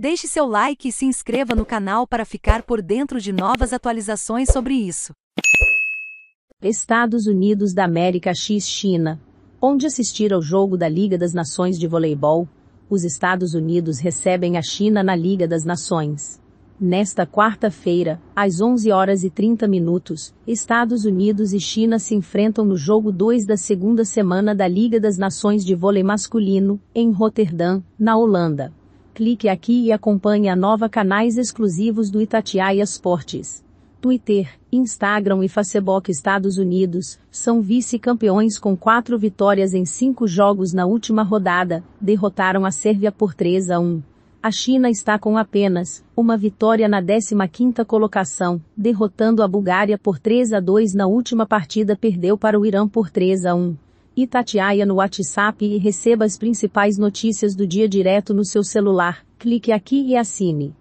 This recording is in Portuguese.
Deixe seu like e se inscreva no canal para ficar por dentro de novas atualizações sobre isso. Estados Unidos da América x China. Onde assistir ao jogo da Liga das Nações de Voleibol, os Estados Unidos recebem a China na Liga das Nações. Nesta quarta-feira, às 11 horas e 30 minutos, Estados Unidos e China se enfrentam no jogo 2 da segunda semana da Liga das Nações de Vôlei Masculino, em Roterdã, na Holanda. Clique aqui e acompanhe a nova canais exclusivos do Itatiaia Esportes. Twitter, Instagram e Facebook Estados Unidos são vice-campeões com quatro vitórias em cinco jogos na última rodada, derrotaram a Sérvia por 3 a 1. A China está com apenas uma vitória na 15ª colocação, derrotando a Bulgária por 3 a 2 na última partida perdeu para o Irã por 3 a 1. Itatiaia no WhatsApp e receba as principais notícias do dia direto no seu celular. Clique aqui e assine.